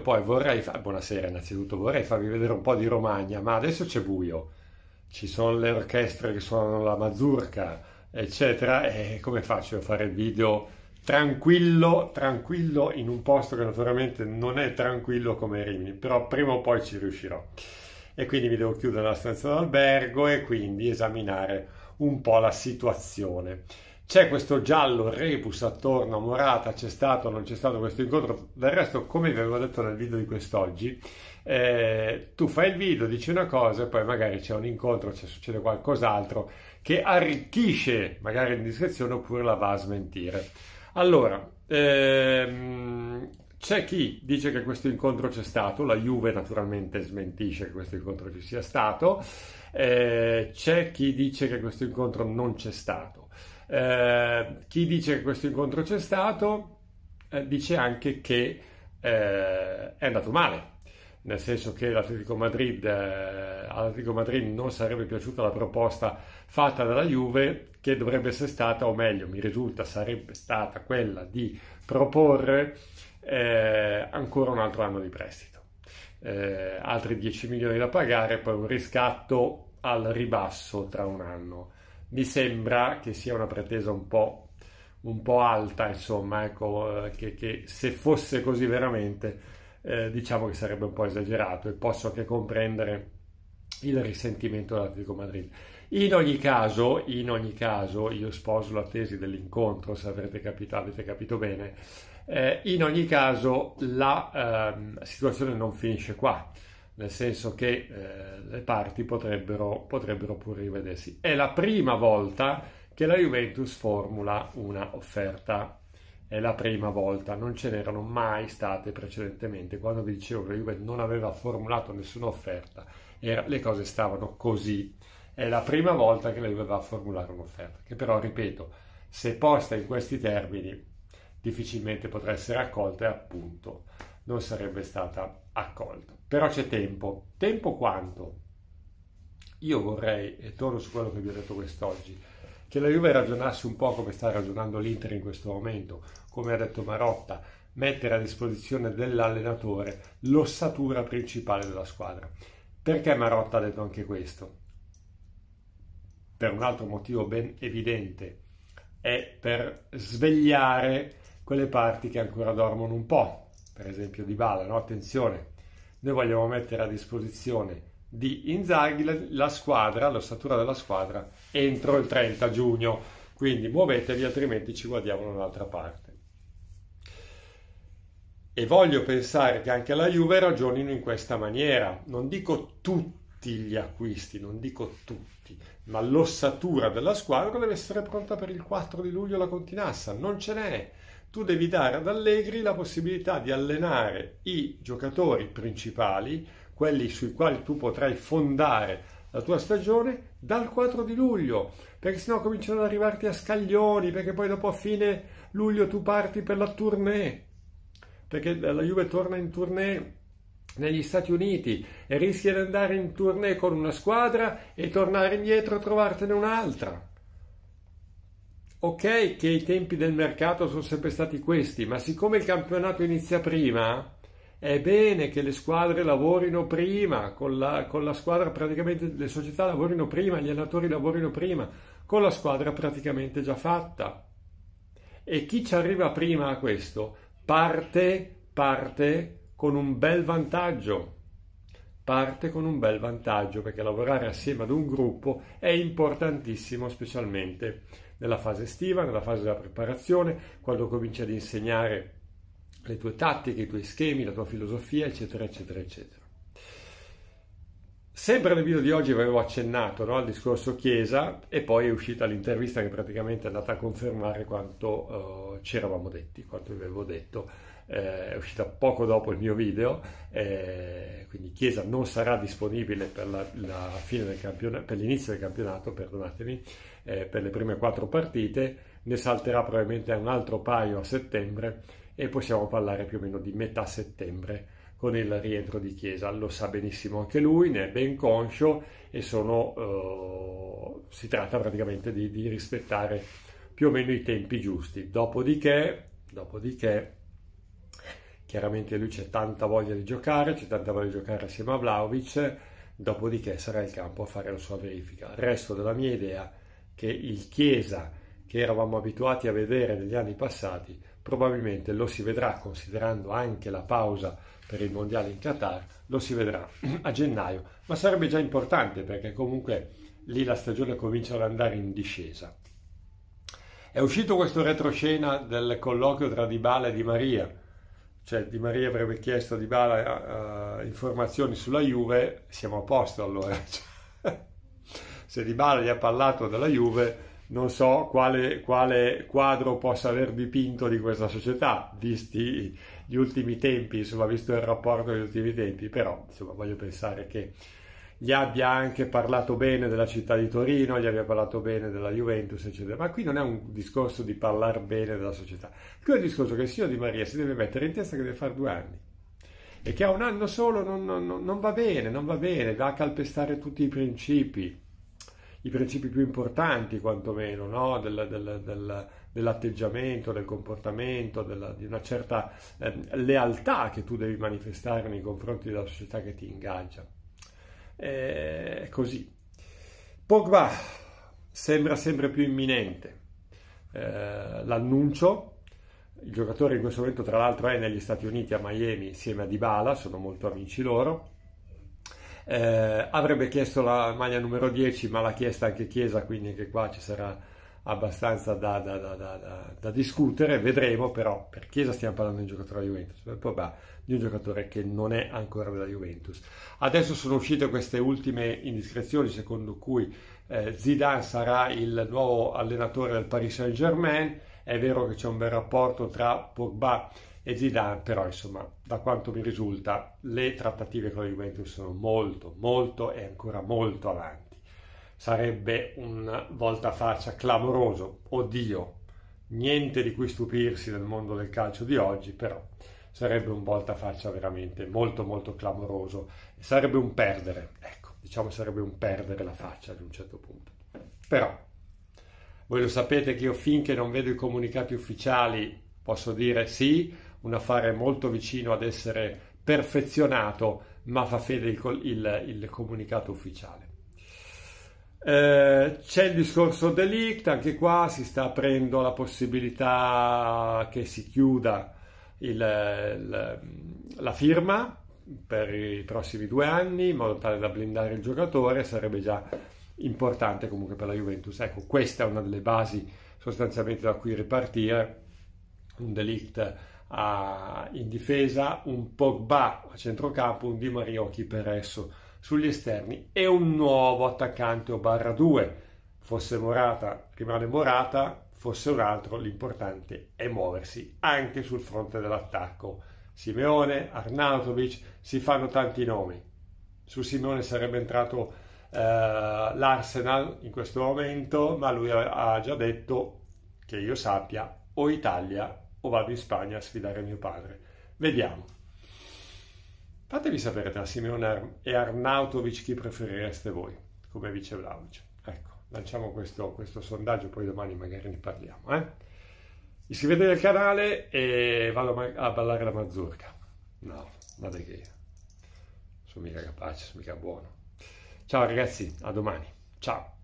poi vorrei, fa- buonasera innanzitutto, vorrei farvi vedere un po' di Romagna, ma adesso c'è buio, ci sono le orchestre che suonano la mazurka, eccetera, e come faccio a fare il video tranquillo, tranquillo in un posto che naturalmente non è tranquillo come Rimini, però prima o poi ci riuscirò. E quindi mi devo chiudere la stanza d'albergo e quindi esaminare un po' la situazione c'è questo giallo rebus attorno a Morata, c'è stato o non c'è stato questo incontro. Del resto, come vi avevo detto nel video di quest'oggi, eh, tu fai il video, dici una cosa e poi magari c'è un incontro, c'è, succede qualcos'altro che arricchisce magari l'indiscrezione oppure la va a smentire. Allora, ehm, c'è chi dice che questo incontro c'è stato, la Juve naturalmente smentisce che questo incontro ci sia stato, eh, c'è chi dice che questo incontro non c'è stato. Eh, chi dice che questo incontro c'è stato eh, dice anche che eh, è andato male, nel senso che l'Atletico Madrid, eh, all'Atletico Madrid non sarebbe piaciuta la proposta fatta dalla Juve che dovrebbe essere stata, o meglio, mi risulta sarebbe stata quella di proporre eh, ancora un altro anno di prestito. Eh, altri 10 milioni da pagare, poi un riscatto al ribasso tra un anno mi sembra che sia una pretesa un po', un po alta, insomma, ecco, eh, che, che, se fosse così veramente, eh, diciamo che sarebbe un po' esagerato e posso anche comprendere il risentimento dell'Atletico Madrid. In ogni caso, in ogni caso, io sposo la tesi dell'incontro, se avrete capito, avete capito bene, eh, in ogni caso la eh, situazione non finisce qua nel senso che eh, le parti potrebbero, potrebbero pure rivedersi. È la prima volta che la Juventus formula una offerta. È la prima volta, non ce n'erano mai state precedentemente. Quando vi dicevo che la Juventus non aveva formulato nessuna offerta, era, le cose stavano così. È la prima volta che la Juventus va a formulare un'offerta, che però, ripeto, se posta in questi termini, difficilmente potrà essere accolta e appunto non sarebbe stata accolta. Però c'è tempo. Tempo quanto? Io vorrei, e torno su quello che vi ho detto quest'oggi, che la Juve ragionasse un po' come sta ragionando l'Inter in questo momento, come ha detto Marotta, mettere a disposizione dell'allenatore l'ossatura principale della squadra. Perché Marotta ha detto anche questo? Per un altro motivo ben evidente, è per svegliare quelle parti che ancora dormono un po', per esempio di Bala, no? attenzione, noi vogliamo mettere a disposizione di Inzaghi la squadra, l'ossatura della squadra entro il 30 giugno, quindi muovetevi altrimenti ci guardiamo da un'altra parte. E voglio pensare che anche la Juve ragionino in questa maniera, non dico tutti gli acquisti, non dico tutti, ma l'ossatura della squadra deve essere pronta per il 4 di luglio la Continassa, non ce n'è tu devi dare ad Allegri la possibilità di allenare i giocatori principali, quelli sui quali tu potrai fondare la tua stagione, dal 4 di luglio, perché sennò cominciano ad arrivarti a scaglioni, perché poi dopo a fine luglio tu parti per la tournée, perché la Juve torna in tournée negli Stati Uniti e rischi di andare in tournée con una squadra e tornare indietro e trovartene un'altra. Ok che i tempi del mercato sono sempre stati questi, ma siccome il campionato inizia prima, è bene che le squadre lavorino prima, con la, con la squadra praticamente le società lavorino prima, gli allenatori lavorino prima, con la squadra praticamente già fatta. E chi ci arriva prima a questo parte, parte con un bel vantaggio parte con un bel vantaggio perché lavorare assieme ad un gruppo è importantissimo specialmente nella fase estiva, nella fase della preparazione, quando cominci ad insegnare le tue tattiche, i tuoi schemi, la tua filosofia, eccetera, eccetera, eccetera. Sempre nel video di oggi avevo accennato no, al discorso Chiesa e poi è uscita l'intervista che praticamente è andata a confermare quanto eh, ci eravamo detti, quanto vi avevo detto eh, è uscita poco dopo il mio video, eh, quindi Chiesa non sarà disponibile per, la, la fine del per l'inizio del campionato, perdonatemi, eh, per le prime quattro partite, ne salterà probabilmente un altro paio a settembre e possiamo parlare più o meno di metà settembre con il rientro di Chiesa. Lo sa benissimo anche lui, ne è ben conscio e sono, eh, si tratta praticamente di, di, rispettare più o meno i tempi giusti. Dopodiché, dopodiché Chiaramente lui c'è tanta voglia di giocare, c'è tanta voglia di giocare assieme a Vlaovic, dopodiché sarà il campo a fare la sua verifica. Il Resto della mia idea è che il Chiesa che eravamo abituati a vedere negli anni passati probabilmente lo si vedrà, considerando anche la pausa per il mondiale in Qatar, lo si vedrà a gennaio, ma sarebbe già importante perché comunque lì la stagione comincia ad andare in discesa. È uscito questo retroscena del colloquio tra Dybala e Di Maria, cioè Di Maria avrebbe chiesto a Dybala uh, eh, eh, informazioni sulla Juve, siamo a posto allora. Cioè, se Dybala gli ha parlato della Juve, non so quale, quale, quadro possa aver dipinto di questa società, visti gli ultimi tempi, insomma, visto il rapporto degli ultimi tempi, però insomma, voglio pensare che gli abbia anche parlato bene della città di Torino, gli abbia parlato bene della Juventus, eccetera. Ma qui non è un discorso di parlare bene della società. Qui è un discorso che il signor Di Maria si deve mettere in testa che deve fare due anni e che a un anno solo non, non, non va bene, non va bene, va a calpestare tutti i principi, i principi più importanti quantomeno, no? del, del, del, dell'atteggiamento, del comportamento, della, di una certa eh, lealtà che tu devi manifestare nei confronti della società che ti ingaggia è eh, così. Pogba sembra sempre più imminente. Eh, l'annuncio, il giocatore in questo momento tra l'altro è negli Stati Uniti a Miami insieme a Dybala, sono molto amici loro. Eh, avrebbe chiesto la maglia numero 10 ma l'ha chiesta anche Chiesa, quindi anche qua ci sarà abbastanza da, da, da, da, discutere, vedremo però per Chiesa stiamo parlando di un giocatore della Juventus, per Pogba di un giocatore che non è ancora della Juventus. Adesso sono uscite queste ultime indiscrezioni secondo cui eh, Zidane sarà il nuovo allenatore del Paris Saint Germain, è vero che c'è un bel rapporto tra Pogba e Zidane, però insomma da quanto mi risulta le trattative con la Juventus sono molto molto e ancora molto avanti sarebbe un voltafaccia clamoroso, oddio, niente di cui stupirsi nel mondo del calcio di oggi, però sarebbe un voltafaccia veramente molto molto clamoroso, sarebbe un perdere, ecco, diciamo sarebbe un perdere la faccia ad un certo punto. Però, voi lo sapete che io finché non vedo i comunicati ufficiali posso dire sì, un affare molto vicino ad essere perfezionato, ma fa fede il, il, il comunicato ufficiale. Eh, c'è il discorso dell'ICT, anche qua si sta aprendo la possibilità che si chiuda il, il, la firma per i prossimi due anni in modo tale da blindare il giocatore, sarebbe già importante comunque per la Juventus. Ecco, questa è una delle basi sostanzialmente da cui ripartire. Un delict a, ah, in difesa, un Pogba a centrocampo, un Di Maria chi per esso sugli esterni e un nuovo attaccante o barra 2. Fosse Morata, rimane Morata, fosse un altro, l'importante è muoversi anche sul fronte dell'attacco. Simeone, Arnautovic, si fanno tanti nomi. Su Simeone sarebbe entrato eh, l'Arsenal in questo momento, ma lui ha già detto che io sappia o Italia o vado in Spagna a sfidare mio padre. Vediamo. Fatevi sapere tra Simeone e Arnautovic chi preferireste voi come vice Vlaovic. Ecco, lanciamo questo, questo, sondaggio, poi domani magari ne parliamo. Eh? Iscrivetevi al canale e vado a ballare la mazurka. No, vabbè che sono mica capace, sono mica buono. Ciao ragazzi, a domani. Ciao.